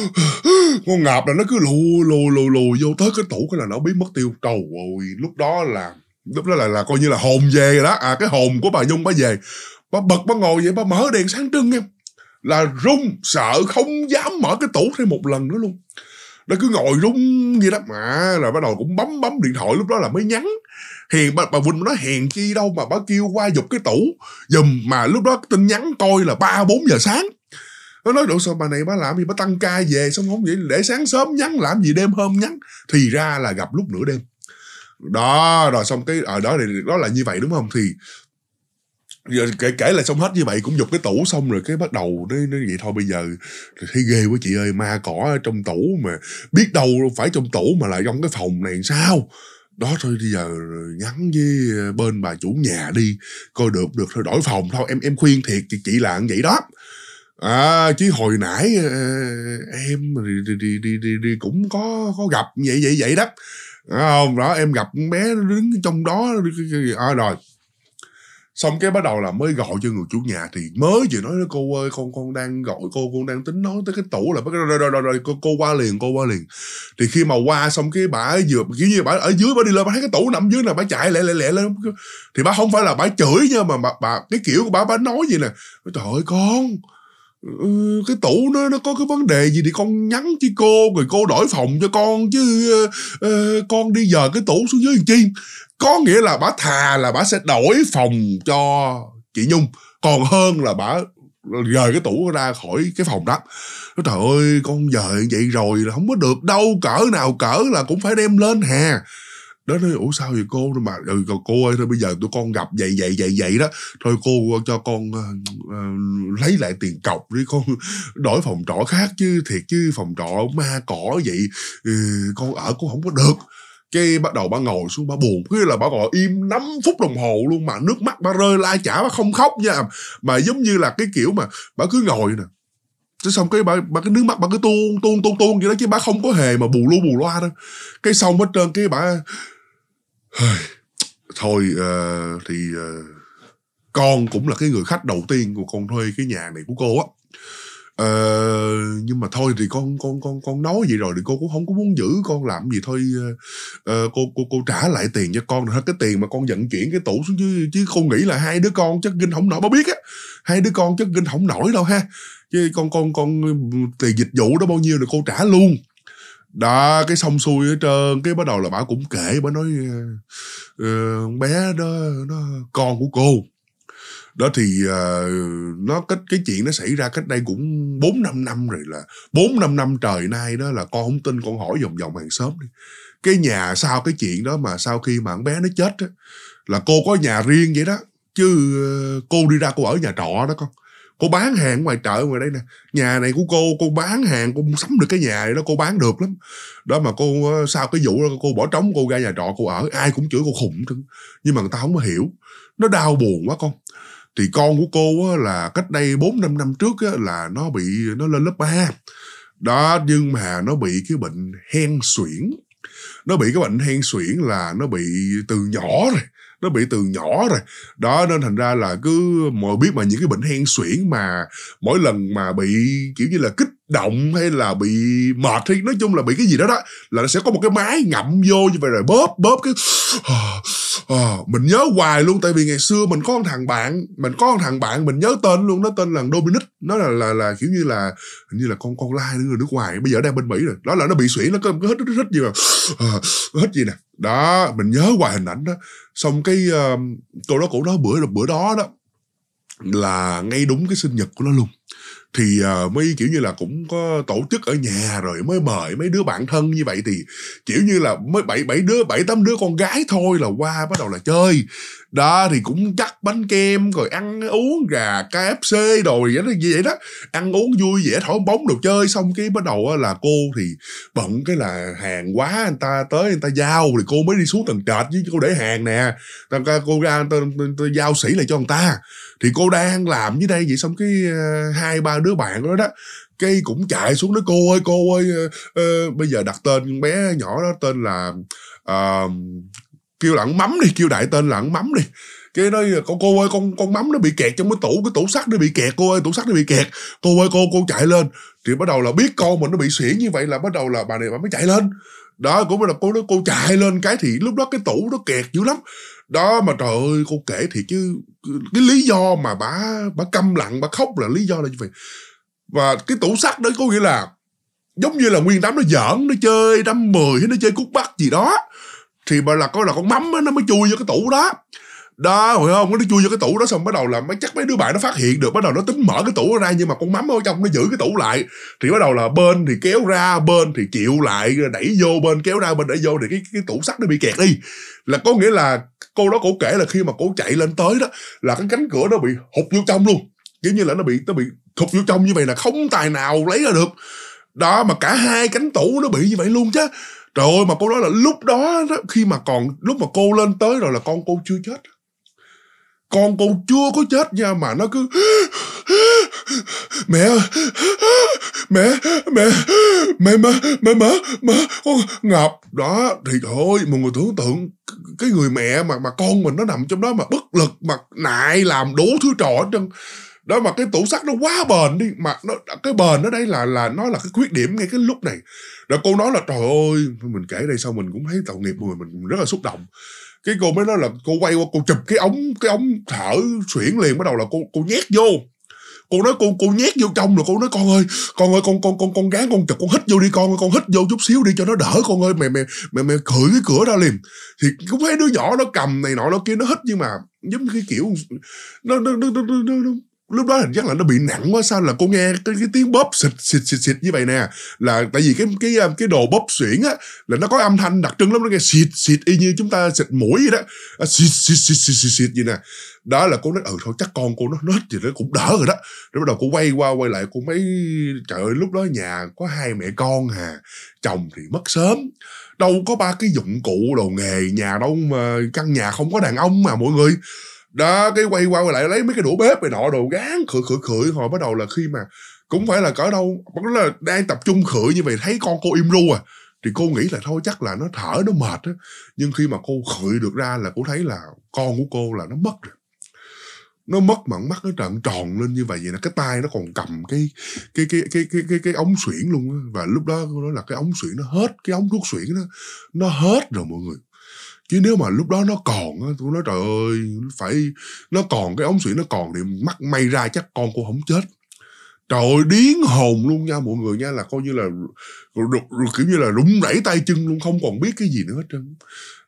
con ngạp là nó cứ lùi lùi lùi lùi vô tới cái tủ cái là nó biến mất tiêu trầu rồi lúc đó là lúc đó là là coi như là hồn về rồi đó à cái hồn của bà nhung bà về bà bật bà ngồi vậy bà mở đèn sáng trưng em là run sợ không dám mở cái tủ thêm một lần nữa luôn nó cứ ngồi đúng như đó mà rồi bắt đầu cũng bấm bấm điện thoại lúc đó là mới nhắn hèn bà, bà Vinh nói hèn chi đâu mà bà kêu qua giục cái tủ giùm mà lúc đó tin nhắn coi là ba bốn giờ sáng nó nói đủ sao bà này bà làm gì bà tăng ca về xong không vậy để sáng sớm nhắn làm gì đêm hôm nhắn thì ra là gặp lúc nửa đêm đó rồi xong cái ở ờ, đó thì đó là như vậy đúng không thì giờ kể kể là xong hết như vậy cũng dục cái tủ xong rồi cái bắt đầu nó, nó vậy thôi bây giờ thấy ghê quá chị ơi ma cỏ trong tủ mà biết đâu phải trong tủ mà lại trong cái phòng này sao đó thôi bây giờ nhắn với ờ, bên bà chủ nhà đi coi được được thôi đổi phòng thôi em em khuyên thiệt chị chị là vậy đó à chứ hồi nãy ờ, em đi đi đi đi, đi cũng có có gặp vậy vậy vậy đó à, không đó em gặp bé đứng trong đó à, rồi xong cái bắt đầu là mới gọi cho người chủ nhà thì mới vừa nói cô ơi con con đang gọi cô con đang tính nói tới cái tủ là bắt rồi rồi rồi rồi cô, cô qua liền cô qua liền thì khi mà qua xong cái bà vừa kiểu như bà ở dưới bà đi lên bà thấy cái tủ nằm dưới là bà chạy lẹ lẹ lẹ lên thì bà không phải là bà chửi nha mà bà, bà cái kiểu của bà bà nói gì nè trời ơi con ừ, cái tủ nó nó có cái vấn đề gì thì con nhắn với cô rồi cô đổi phòng cho con chứ uh, con đi giờ cái tủ xuống dưới làm chi có nghĩa là bà thà là bà sẽ đổi phòng cho chị nhung còn hơn là bà rời cái tủ ra khỏi cái phòng đó nó trời ơi con vợ vậy rồi là không có được đâu cỡ nào cỡ là cũng phải đem lên hè đó nói ủa sao vậy cô mà ừ, cô ơi thôi bây giờ tụi con gặp vậy vậy vậy vậy đó thôi cô ờ, cho con uh, lấy lại tiền cọc đi con (laughs) đổi phòng trọ khác chứ thiệt chứ phòng trọ ma cỏ vậy ừ, con ở cũng không có được cái bắt đầu bà ngồi xuống bà buồn cứ là bà ngồi im 5 phút đồng hồ luôn mà nước mắt bà rơi la chả bà không khóc nha mà giống như là cái kiểu mà bà cứ ngồi nè chứ xong cái bà, bà cái nước mắt bà cứ tuôn tuôn tuôn tuôn vậy đó chứ bà không có hề mà bù lu bù loa đâu cái xong hết trơn cái bà thôi uh, thì uh, con cũng là cái người khách đầu tiên của con thuê cái nhà này của cô á ờ, nhưng mà thôi thì con con con con nói vậy rồi thì cô cũng không có muốn giữ con làm gì thôi ờ, ờ cô cô cô trả lại tiền cho con hết cái tiền mà con vận chuyển cái tủ xuống chứ chứ không nghĩ là hai đứa con chắc ginh không nổi bao biết á hai đứa con chắc ginh không nổi đâu ha chứ con con con tiền dịch vụ đó bao nhiêu là cô trả luôn đó cái xong xuôi hết trơn cái bắt đầu là bà cũng kể bà nói uh, bé đó nó con của cô đó thì uh, nó cái cái chuyện nó xảy ra cách đây cũng bốn năm năm rồi là bốn năm năm trời nay đó là con không tin con hỏi vòng vòng hàng xóm đi cái nhà sau cái chuyện đó mà sau khi mà bé nó chết đó, là cô có nhà riêng vậy đó chứ ờ, cô đi ra cô ở nhà trọ đó con cô bán hàng ngoài chợ ngoài đây nè nhà này của cô cô bán hàng cô sắm được cái nhà này đó cô bán được lắm đó mà cô ờ, sau cái vụ đó cô bỏ trống cô ra nhà trọ cô ở ai cũng chửi cô khủng nhưng mà người ta không có hiểu nó đau buồn quá con thì con của cô á, là cách đây 4 năm năm trước á, là nó bị nó lên lớp 3 đó nhưng mà nó bị cái bệnh hen suyễn nó bị cái bệnh hen suyễn là nó bị từ nhỏ rồi nó bị từ nhỏ rồi đó nên thành ra là cứ mọi biết mà những cái bệnh hen suyễn mà mỗi lần mà bị kiểu như là kích động hay là bị mệt hay nói chung là bị cái gì đó đó là nó sẽ có một cái máy ngậm vô như vậy rồi bóp bóp cái ờ, mình nhớ hoài luôn tại vì ngày xưa mình có một thằng bạn mình có một thằng bạn mình nhớ tên luôn nó tên là Dominic nó là là là kiểu như là hình như là con con lai người nước ngoài bây giờ đang bên mỹ rồi đó là nó bị suyễn nó có hết hết hết gì mà ờ, hết gì nè đó mình nhớ hoài hình ảnh đó xong cái uh, ờ, cô đó cũng đó bữa là bữa đó đó là ngay đúng cái sinh nhật của nó luôn thì à, mới kiểu như là cũng có tổ chức ở nhà rồi mới mời mấy đứa bạn thân như vậy thì kiểu như là mới bảy bảy đứa bảy tám đứa con gái thôi là qua bắt đầu là chơi đó thì cũng chắc bánh kem rồi ăn uống gà KFC rồi vậy đó như vậy đó ăn uống vui vẻ thổi bóng đồ chơi xong cái bắt đầu là cô thì bận cái là hàng quá anh ta tới anh ta giao thì cô mới đi xuống tầng trệt chứ cô để hàng nè tao cô ra tao giao sĩ lại cho người ta thì cô đang làm dưới đây vậy xong cái uh, hai ba đứa bạn đó đó cái cũng chạy xuống đó cô ơi cô ơi uh, bây giờ đặt tên bé nhỏ đó tên là uh, kêu lặng mắm đi kêu đại tên lặng mắm đi cái nói cô cô ơi con con mắm nó bị kẹt trong cái tủ cái tủ sắt nó bị kẹt cô ơi tủ sắt nó bị kẹt cô ơi cô cô chạy lên thì bắt đầu là biết con mình nó bị xỉn như vậy là bắt đầu là bà này bà mới chạy lên đó cũng là cô đó cô chạy lên cái thì lúc đó cái tủ nó kẹt dữ lắm đó mà trời ơi cô kể thì chứ cái lý do mà bà bà câm lặng bà khóc là lý do là như vậy và cái tủ sắt đó có nghĩa là giống như là nguyên đám nó giỡn nó chơi đám mười nó chơi cút bắt gì đó thì bà là coi là con mắm đó, nó mới chui vô cái tủ đó đó hồi không nó chui vô cái tủ đó xong bắt đầu là mấy chắc mấy đứa bạn nó phát hiện được bắt đầu nó tính mở cái tủ ra nhưng mà con mắm ở trong nó giữ cái tủ lại thì bắt đầu là bên thì kéo ra bên thì chịu lại đẩy vô bên kéo ra bên đẩy vô thì cái cái tủ sắt nó bị kẹt đi là có nghĩa là cô đó cổ kể là khi mà cổ chạy lên tới đó là cái cánh cửa nó bị hụt vô trong luôn kiểu như là nó bị nó bị hụt vô trong như vậy là không tài nào lấy ra được đó mà cả hai cánh tủ nó bị như vậy luôn chứ trời ơi mà cô nói là lúc đó, đó khi mà còn lúc mà cô lên tới rồi là con cô chưa chết con con chưa có chết nha mà nó cứ mẹ mẹ mẹ mẹ mẹ mẹ mẹ mẹ con ngập đó thì thôi mọi người tưởng tượng cái người mẹ mà mà con mình nó nằm trong đó mà bất lực mà nại làm đủ thứ trò hết trơn đó mà cái tủ sắt nó quá bền đi mà nó cái bền ở đây là là nó là cái khuyết điểm ngay cái lúc này rồi cô nói là trời ơi mình kể đây xong mình cũng thấy tội nghiệp người mình rất là xúc động cái cô mới nói là cô quay qua cô chụp cái ống cái ống thở xuyển liền bắt đầu là cô cô nhét vô cô nói cô cô nhét vô trong rồi cô nói con ơi con ơi con con con con gán con chụp con hít vô đi con ơi con hít vô chút xíu đi cho nó đỡ con ơi mẹ mẹ mẹ mẹ cởi cái cửa ra liền thì cũng thấy đứa nhỏ nó cầm này nọ nó kia nó hít nhưng mà giống như cái kiểu nó nó nó nó, nó, nó, nó lúc đó hình chắc là nó bị nặng quá sao là cô nghe cái, cái tiếng bóp xịt xịt xịt xịt như vậy nè là tại vì cái cái à, cái đồ bóp xuyển á là nó có âm thanh đặc trưng lắm nó nghe xịt xịt y như chúng ta xịt mũi vậy đó à, xịt xịt xịt xịt xịt xịt vậy nè đó là cô nói ừ thôi chắc con cô nó nó thì nó cũng đỡ rồi đó rồi bắt đầu cô quay qua quay lại cô mấy trời ơi lúc đó nhà có hai mẹ con hà chồng thì mất sớm đâu có ba cái dụng cụ đồ nghề nhà đâu mà căn nhà không có đàn ông mà mọi người đó cái quay qua quay lại lấy mấy cái đũa bếp này nọ đồ gán khử khử khử hồi bắt đầu là khi mà cũng phải là cỡ đâu cũng là đang tập trung khử như vậy thấy con cô im ru à thì cô nghĩ là thôi chắc là nó thở nó mệt á nhưng khi mà cô khử được ra là cô thấy là con của cô là nó mất rồi nó mất mặn mắt nó trợn tròn lên như vậy vậy là cái tay nó còn cầm cái cái cái cái cái cái, cái ống xuyển luôn á và lúc đó nó là cái ống xuyển nó hết cái ống thuốc xuyển nó nó hết rồi mọi người chứ nếu mà lúc đó nó còn tôi nói trời ơi phải nó còn cái ống suyễn nó còn thì mắt may ra chắc con cô không chết trời ơi điến hồn luôn nha mọi người nha là coi như là kiểu như là rung rẩy tay chân luôn không còn biết cái gì nữa hết trơn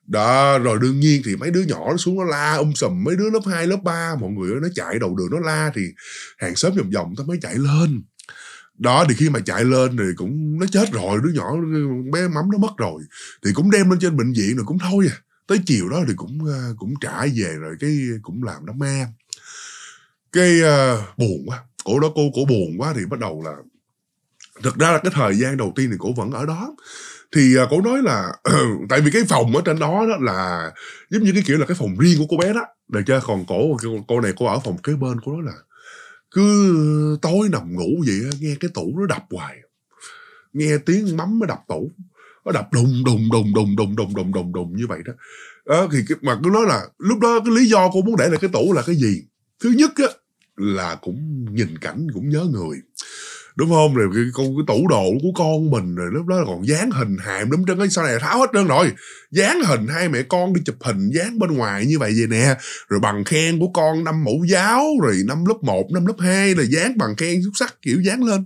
đó rồi đương nhiên thì mấy đứa nhỏ nó xuống nó la um sùm mấy đứa lớp 2, lớp 3 mọi người nó chạy đầu đường nó la thì hàng xóm vòng vòng tao mới chạy lên đó thì khi mà chạy lên thì cũng nó chết rồi đứa nhỏ bé mắm nó mất rồi thì cũng đem lên trên bệnh viện rồi cũng thôi à tới chiều đó thì cũng ờ, cũng trả về rồi cái cũng làm đám ma, cái uh, buồn quá cổ đó cô cổ buồn quá thì bắt đầu là thực ra là cái thời gian đầu tiên thì cổ vẫn ở đó thì uh, cổ nói là (clears throat) tại vì cái phòng ở trên đó đó là giống như cái kiểu là cái phòng riêng của cô bé đó để cho còn cổ cô này cô ở phòng kế bên cô nói là cứ tối nằm ngủ vậy nghe cái tủ nó đập hoài nghe tiếng mắm nó đập tủ nó đập đùng đùng đùng đùng đùng đùng đùng đùng đùng như vậy đó à, thì mà cứ nói là lúc đó cái lý do cô muốn để lại cái tủ là cái gì thứ nhất á là cũng nhìn cảnh cũng nhớ người đúng không rồi cái, con cái tủ đồ của con mình rồi lúc đó còn dán hình hàm lắm trên cái sau này tháo hết trơn rồi dán hình hai mẹ con đi chụp hình dán bên ngoài như vậy vậy nè rồi bằng khen của con năm mẫu giáo rồi năm lớp 1, năm lớp 2 là dán bằng khen xuất sắc kiểu dán lên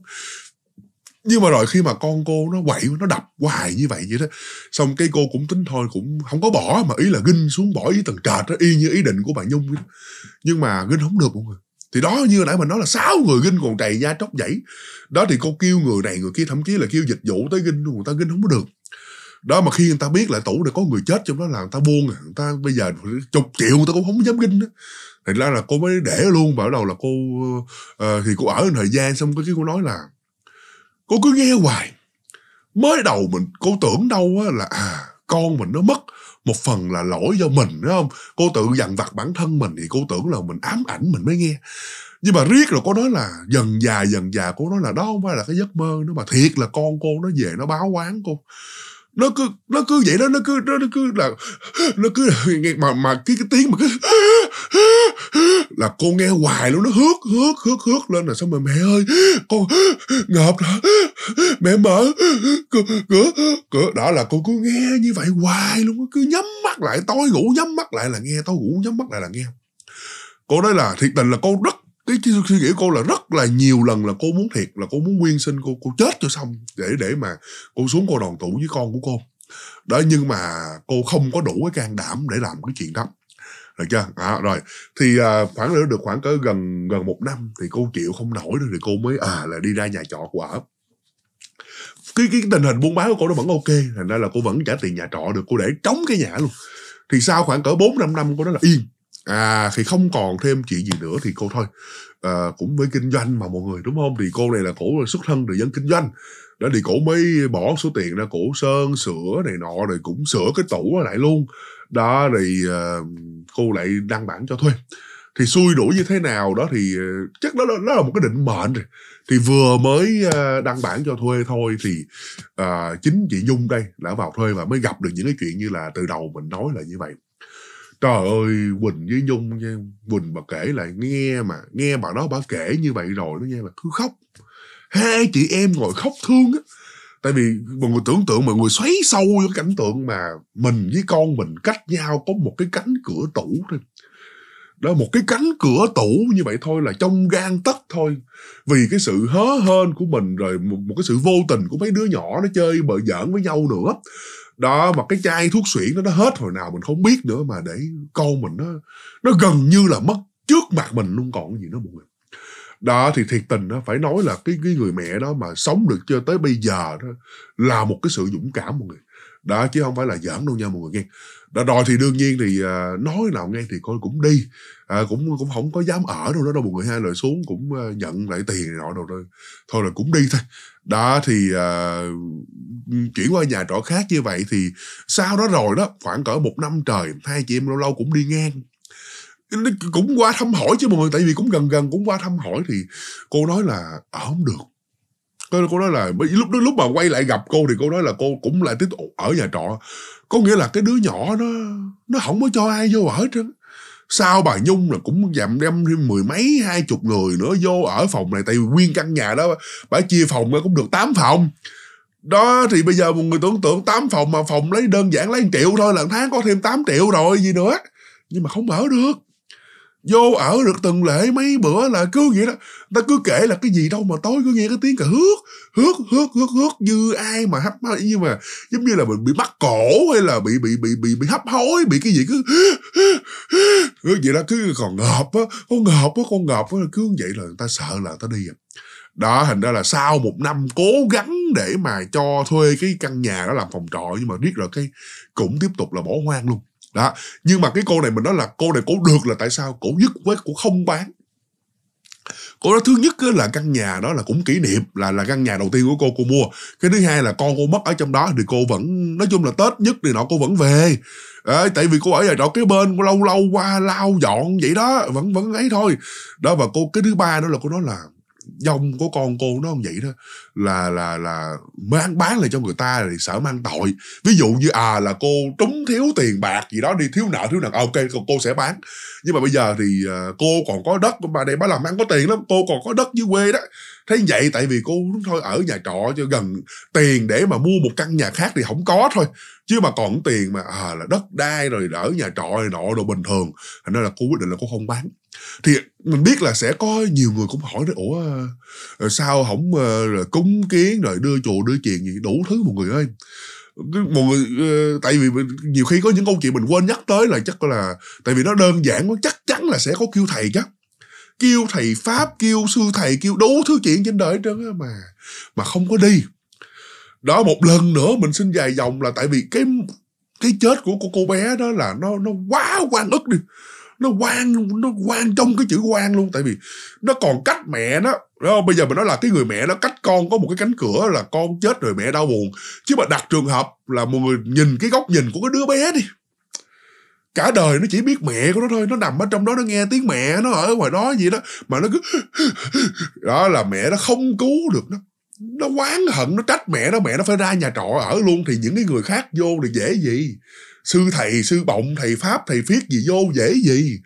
nhưng mà rồi khi mà con cô nó quậy nó đập hoài như vậy vậy đó xong cái cô cũng tính thôi cũng không có bỏ mà ý là ginh xuống bỏ ý tầng trệt đó y như ý định của bà nhung vậy nhưng mà ginh không được mọi người thì đó như nãy mình nói là sáu người ginh còn trầy da tróc dãy đó thì cô kêu người này người kia thậm chí là kêu dịch vụ tới ginh người ta ginh không có được đó mà khi người ta biết là tủ này có người chết trong đó là người ta buông à, người ta bây giờ chục triệu người ta cũng không dám ginh á thành ra là cô mới để luôn và bắt đầu là cô uh, thì cô ở thời gian xong cái cô nói là cô cứ nghe hoài mới đầu mình cô tưởng đâu á là à, con mình nó mất một phần là lỗi do mình đúng không cô tự dằn vặt bản thân mình thì cô tưởng là mình ám ảnh mình mới nghe nhưng mà riết rồi cô nói là dần già dần già cô nói là đó không phải là cái giấc mơ nữa mà thiệt là con cô nó về nó báo quán cô nó cứ nó cứ vậy đó nó cứ nó, nó cứ là nó cứ mà mà cái cái tiếng mà cứ là cô nghe hoài luôn nó hước hước hước hước lên là xong rồi mẹ ơi con ngợp đó mẹ mở cửa cửa cửa đó là cô cứ nghe như vậy hoài luôn cứ nhắm mắt lại tối ngủ nhắm mắt lại là nghe tối ngủ nhắm mắt lại là nghe cô nói là thiệt tình là con rất cái, cái suy nghĩ của cô là rất là nhiều lần là cô muốn thiệt là cô muốn nguyên sinh cô cô chết cho xong để để mà cô xuống cô đoàn tụ với con của cô đó nhưng mà cô không có đủ cái can đảm để làm cái chuyện đó được chưa à, rồi thì à, khoảng nữa được khoảng cỡ gần gần một năm thì cô chịu không nổi nữa thì cô mới à là đi ra nhà trọ của ở cái cái tình hình buôn bán của cô nó vẫn ok thành ra là cô vẫn trả tiền nhà trọ được cô để trống cái nhà luôn thì sau khoảng cỡ bốn năm năm cô nói là yên à thì không còn thêm chuyện gì nữa thì cô thôi à, cũng mới kinh doanh mà mọi người đúng không thì cô này là cổ xuất thân từ dân kinh doanh đó thì cổ mới bỏ số tiền ra cổ sơn sửa này nọ rồi cũng sửa cái tủ lại luôn đó thì à, cô lại đăng bản cho thuê thì xui đuổi như thế nào đó thì à, chắc đó, đó là một cái định mệnh rồi thì vừa mới à, đăng bản cho thuê thôi thì à, chính chị dung đây đã vào thuê và mới gặp được những cái chuyện như là từ đầu mình nói là như vậy trời ơi quỳnh với dung nha quỳnh bà kể lại nghe mà nghe bà đó bà kể như vậy rồi đó nha là cứ khóc hai chị em ngồi khóc thương á tại vì mọi người tưởng tượng mọi người xoáy sâu vô cảnh tượng mà mình với con mình cách nhau có một cái cánh cửa tủ thôi đó một cái cánh cửa tủ như vậy thôi là trong gan tất thôi vì cái sự hớ hên của mình rồi một, một cái sự vô tình của mấy đứa nhỏ nó chơi bờ giỡn với nhau nữa đó mà cái chai thuốc xuyển đó nó hết hồi nào mình không biết nữa mà để con mình nó nó gần như là mất trước mặt mình luôn còn gì nữa mọi người đó thì thiệt tình đó, phải nói là cái cái người mẹ đó mà sống được cho tới bây giờ đó là một cái sự dũng cảm mọi người đó chứ không phải là giỡn đâu nha mọi người nghe đã đòi thì đương nhiên thì à, nói nào nghe thì coi cũng đi à, cũng cũng không có dám ở đâu đó đâu mọi người hai lời xuống cũng à, nhận lại tiền nọ rồi, rồi thôi là cũng đi thôi đó thì à, chuyển qua nhà trọ khác như vậy thì sau đó rồi đó khoảng cỡ một năm trời hai chị em lâu lâu cũng đi ngang cũng qua thăm hỏi chứ mọi người tại vì cũng gần gần cũng qua thăm hỏi thì cô nói là ở không được Cô, cô nói là lúc đó lúc mà quay lại gặp cô thì cô nói là cô cũng lại tiếp tục ở nhà trọ. Có nghĩa là cái đứa nhỏ nó nó không có cho ai vô ở trơn. sao bà Nhung là cũng dặm đem thêm mười mấy hai chục người nữa vô ở phòng này tại vì nguyên căn nhà đó bà chia phòng ra cũng được 8 phòng. Đó thì bây giờ một người tưởng tượng 8 phòng mà phòng lấy đơn giản lấy 1 triệu thôi là tháng có thêm 8 triệu rồi gì nữa. Nhưng mà không mở được vô ở được từng lễ mấy bữa là cứ vậy đó ta cứ kể là cái gì đâu mà tối cứ nghe cái tiếng cà hước hước hước hước hước như ai mà hấp hối như mà giống như là mình bị mắc cổ hay là bị bị bị bị bị hấp hối bị cái gì cứ (gasps) cứ vậy đó cứ còn ngợp á con ngợp á con ngợp á cứ vậy là người ta sợ là ta đi à đó hình ra là sau một năm cố gắng để mà cho thuê cái căn nhà đó làm phòng trọ nhưng mà biết rồi cái cũng tiếp tục là bỏ hoang luôn đó nhưng mà cái cô này mình nói là cô này cổ được là tại sao cổ dứt quét cổ không bán cô nói thứ nhất là căn nhà đó là cũng kỷ niệm là là căn nhà đầu tiên của cô cô mua cái thứ hai là con cô mất ở trong đó thì cô vẫn nói chung là tết nhất thì nọ cô vẫn về à, tại vì cô ở nhà trọ cái bên cô lâu lâu qua lau dọn vậy đó vẫn vẫn ấy thôi đó và cô cái thứ ba đó là cô nói là dông của con cô nó không vậy đó là là là mang bán lại cho người ta thì sợ mang tội ví dụ như à là cô trúng thiếu tiền bạc gì đó đi thiếu nợ thiếu nợ à, ok còn cô sẽ bán nhưng mà bây giờ thì uh, cô còn có đất mà đây bà làm ăn có tiền lắm cô còn có đất dưới quê đó thế vậy tại vì cô thôi ở nhà trọ cho gần tiền để mà mua một căn nhà khác thì không có thôi chứ mà còn tiền mà à, là đất đai rồi ở nhà trọ này nọ đồ bình thường thành ra là cô quyết định là cô không bán thì mình biết là sẽ có nhiều người cũng hỏi đấy ủa ờ, sao không ờ, cúng kiến rồi đưa chùa đưa chuyện gì đủ thứ mọi người ơi mọi người ờ, tại vì nhiều khi có những câu chuyện mình quên nhắc tới là chắc là tại vì nó đơn giản nó chắc chắn là sẽ có kêu thầy chứ kêu thầy pháp kêu sư thầy kêu đủ thứ chuyện trên đời trơn mà mà không có đi đó một lần nữa mình xin dài dòng là tại vì cái cái chết của cô, cô bé đó là nó nó quá quan ức đi nó quan nó quan trong cái chữ quan luôn tại vì nó còn cách mẹ nó đó, bây giờ mình nói là cái người mẹ nó cách con có một cái cánh cửa là con chết rồi mẹ đau buồn chứ mà đặt trường hợp là một người nhìn cái góc nhìn của cái đứa bé đi cả đời nó chỉ biết mẹ của nó thôi nó nằm ở trong đó nó nghe tiếng mẹ nó ở ngoài đó gì đó mà nó cứ (laughs) đó là mẹ nó không cứu được nó nó oán hận nó trách mẹ nó mẹ nó phải ra nhà trọ ở luôn thì những cái người khác vô thì dễ gì sư thầy sư bọng thầy pháp thầy phiết gì vô dễ gì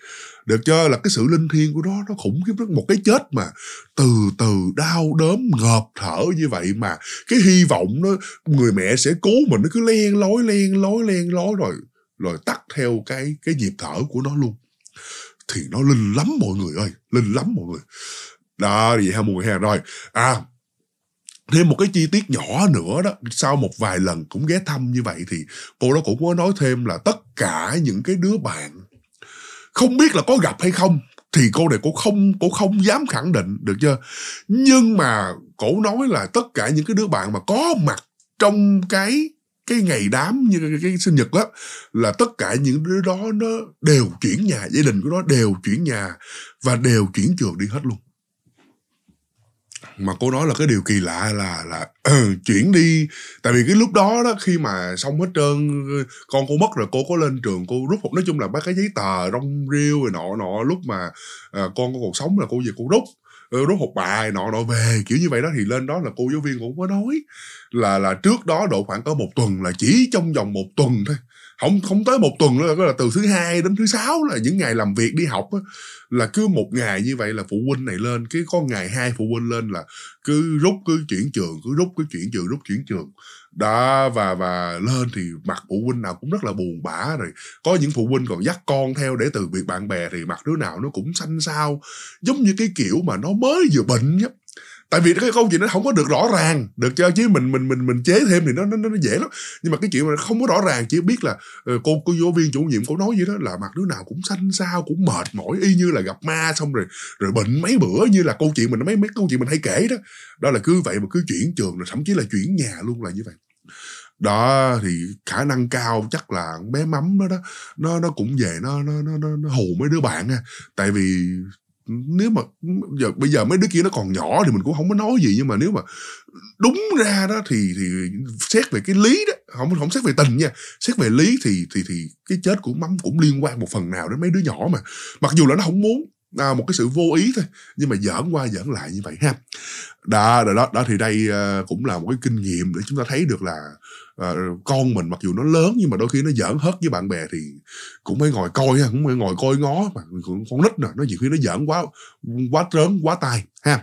được cho là cái sự linh thiêng của nó nó khủng khiếp rất một cái chết mà từ từ đau đớn ngợp thở như vậy mà cái hy vọng nó người mẹ sẽ cứu mình nó cứ len lối len lối len lối rồi rồi tắt theo cái cái nhịp thở của nó luôn thì nó linh lắm mọi người ơi linh lắm mọi người đó thì vậy ha mọi người ha rồi à thêm một cái chi tiết nhỏ nữa đó sau một vài lần cũng ghé thăm như vậy thì cô đó cũng có nói thêm là tất cả những cái đứa bạn không biết là có gặp hay không thì cô này cô không cô không dám khẳng định được chưa nhưng mà cổ nói là tất cả những cái đứa bạn mà có mặt trong cái cái ngày đám như cái, cái, cái sinh nhật đó là tất cả những đứa đó nó đều chuyển nhà gia đình của nó đều chuyển nhà và đều chuyển trường đi hết luôn mà cô nói là cái điều kỳ lạ là là (clears throat) chuyển đi tại vì cái lúc đó đó khi mà xong hết trơn con cô mất rồi cô có lên trường cô rút nói chung là mấy cái giấy tờ rong riêu rồi nọ nọ lúc mà uh, con cô còn sống là cô về cô rút ờ, rút học bài nọ nọ về kiểu như vậy đó thì lên đó là cô giáo viên cũng có nói là là trước đó độ khoảng có một tuần là chỉ trong vòng một tuần thôi không không tới một tuần nữa là từ thứ hai đến thứ sáu là những ngày làm việc đi học á, là cứ một ngày như vậy là phụ huynh này lên cái có ngày hai phụ huynh lên là cứ rút cứ chuyển trường cứ rút cứ chuyển trường rút chuyển trường đó và và lên thì mặt phụ huynh nào cũng rất là buồn bã rồi có những phụ huynh còn dắt con theo để từ việc bạn bè thì mặt đứa nào nó cũng xanh xao giống như cái kiểu mà nó mới vừa bệnh nhá tại vì cái câu chuyện nó không có được rõ ràng được cho chứ mình mình mình mình chế thêm thì nó nó, nó dễ lắm nhưng mà cái chuyện mà không có rõ ràng chỉ biết là ờ, cô cô giáo viên chủ nhiệm cô nói gì đó là mặt đứa nào cũng xanh xao cũng mệt mỏi y như là gặp ma xong rồi rồi bệnh mấy bữa như là câu chuyện mình mấy mấy câu chuyện mình hay kể đó đó là cứ vậy mà cứ chuyển trường rồi thậm chí là chuyển nhà luôn là như vậy đó thì khả năng cao chắc là bé mắm đó đó nó nó cũng về nó nó nó nó, nó hù mấy đứa bạn à tại vì nếu mà giờ bây giờ mấy đứa kia nó còn nhỏ thì mình cũng không có nói gì nhưng mà nếu mà đúng ra đó thì thì xét về cái lý đó không không xét về tình nha xét về lý thì thì thì cái chết của mắm cũng liên quan một phần nào đến mấy đứa nhỏ mà mặc dù là nó không muốn à, một cái sự vô ý thôi nhưng mà giỡn qua giỡn lại như vậy ha đó đó đó, đó thì đây à, cũng là một cái kinh nghiệm để chúng ta thấy được là à, con mình mặc dù nó lớn nhưng mà đôi khi nó giỡn hớt với bạn bè thì cũng phải ngồi coi ha cũng phải ngồi coi ngó mà con nít nè nó nhiều khi nó giỡn quá quá trớn quá tai ha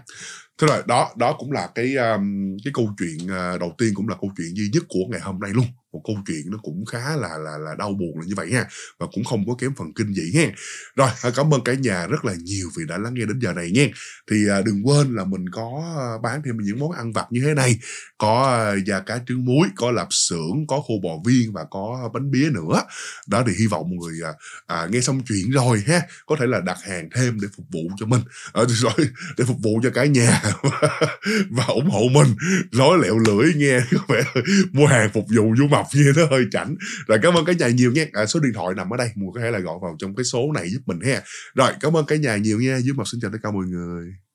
thế rồi đó đó cũng là cái um, cái câu chuyện à, đầu tiên cũng là câu chuyện duy nhất của ngày hôm nay luôn một câu chuyện nó cũng khá là là là đau buồn là như vậy nha và cũng không có kém phần kinh dị nha rồi à, cảm ơn cả nhà rất là nhiều vì đã lắng nghe đến giờ này nha thì à, đừng quên là mình có à, bán thêm những món ăn vặt như thế này có da cá trứng muối có lạp xưởng có khô bò viên và có bánh bía nữa đó thì hy vọng mọi người à, nghe xong chuyện rồi ha có thể là đặt hàng thêm để phục vụ cho mình à, (laughs) rồi để phục vụ cho cả nhà (laughs) và ủng hộ mình nói lẹo lưỡi nghe có vẻ (laughs) mua hàng phục vụ vô màu cọp dạ. như nó hơi chảnh rồi cảm ơn cả nhà nhiều nha à, số điện thoại nằm ở đây mua có thể là gọi vào trong cái số này giúp mình ha rồi cảm ơn cả nhà nhiều nha dưới mặt xin chào tất cả mọi người